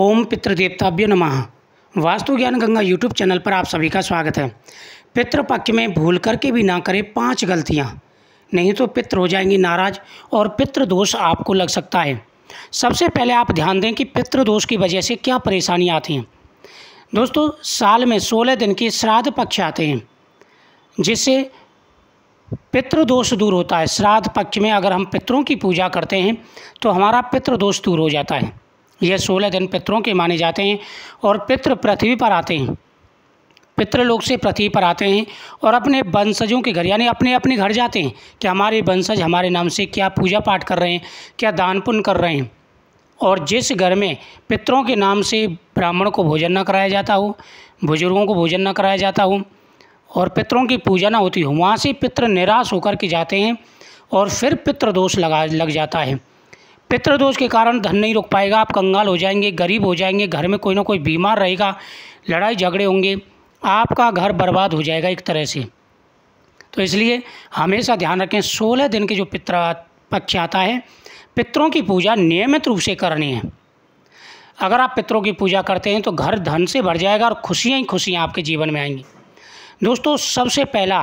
ओम पितृदेवताभ्य नम वास्तु ज्ञान Ganga YouTube channel पर आप सभी का स्वागत है पितृपक्ष में भूल करके भी ना करें पांच गलतियां नहीं तो पितृ हो जाएंगे नाराज और पितृ दोष आपको लग सकता है सबसे पहले आप ध्यान दें कि पितृ दोष की वजह से क्या परेशानी आती हैं दोस्तों साल में सोलह दिन के श्राद्ध पक्ष आते हैं जिससे पितृदोष दूर होता है श्राद्ध पक्ष में अगर हम पितरों की पूजा करते हैं तो हमारा पितृदोष दूर हो जाता है यह सोलह दिन पितरों के माने जाते हैं और पितृ पृथ्वी पर आते हैं लोग से पृथ्वी पर आते हैं और अपने वंशजों के घर यानी अपने अपने घर जाते हैं कि हमारे वंशज हमारे नाम से क्या पूजा पाठ कर रहे हैं क्या दान पुण्य कर रहे हैं और जिस घर में पितरों के नाम से ब्राह्मण को भोजन न कराया जाता हो बुजुर्गों को भोजन न कराया जाता हो और पितरों की पूजा ना होती हो वहाँ से पितृ निराश होकर के जाते हैं और फिर पितृदोष लगा लग जाता है पितृदोष के कारण धन नहीं रुक पाएगा आप कंगाल हो जाएंगे गरीब हो जाएंगे घर में कोई ना कोई बीमार रहेगा लड़ाई झगड़े होंगे आपका घर बर्बाद हो जाएगा एक तरह से तो इसलिए हमेशा ध्यान रखें सोलह दिन के जो पितृ पक्ष आता है पितरों की पूजा नियमित रूप से करनी है अगर आप पितरों की पूजा करते हैं तो घर धन से भर जाएगा और खुशियाँ ही खुशियाँ आपके जीवन में आएंगी दोस्तों सबसे पहला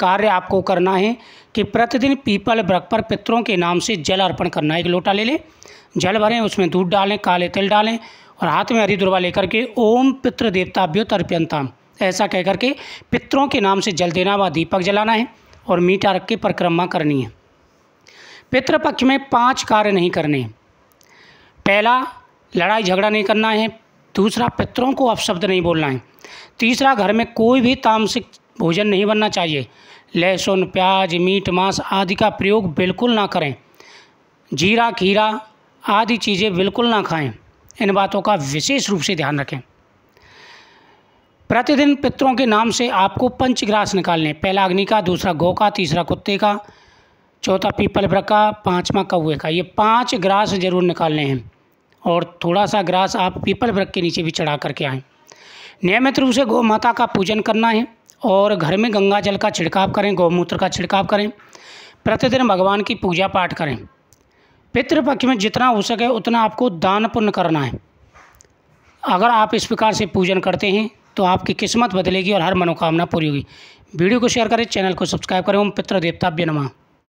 कार्य आपको करना है कि प्रतिदिन पीपल वृक्ष पर पितरों के नाम से जल अर्पण करना है एक लोटा ले लें जल भरें उसमें दूध डालें काले तिल डालें और हाथ में हरी दुर्वा लेकर के ओम पितृ देवताभ्यो तर्प्यंताम ऐसा कह करके पितरों के नाम से जल देना व दीपक जलाना है और मीठा रख के परिक्रमा करनी है पितृपक्ष में पांच कार्य नहीं करने हैं पहला लड़ाई झगड़ा नहीं करना है दूसरा पितरों को अपशब्द नहीं बोलना है तीसरा घर में कोई भी तामसिक भोजन नहीं बनना चाहिए लहसुन प्याज मीट मांस आदि का प्रयोग बिल्कुल ना करें जीरा खीरा आदि चीज़ें बिल्कुल ना खाएं इन बातों का विशेष रूप से ध्यान रखें प्रतिदिन पितरों के नाम से आपको पंचग्रास निकालने पहला अग्नि का दूसरा गौ का तीसरा कुत्ते का चौथा पीपल वृक्ष का पाँचवा कौए का ये पांच ग्रास जरूर निकालने हैं और थोड़ा सा ग्रास आप पीपल व्रक के नीचे भी चढ़ा करके आएँ नियमित रूप से गौ माता का पूजन करना है और घर में गंगा जल का छिड़काव करें गौमूत्र का छिड़काव करें प्रतिदिन भगवान की पूजा पाठ करें पितृपक्ष में जितना हो सके उतना आपको दान पुण्य करना है अगर आप इस प्रकार से पूजन करते हैं तो आपकी किस्मत बदलेगी और हर मनोकामना पूरी होगी वीडियो को शेयर करें चैनल को सब्सक्राइब करें ओम पितृ देवता नमः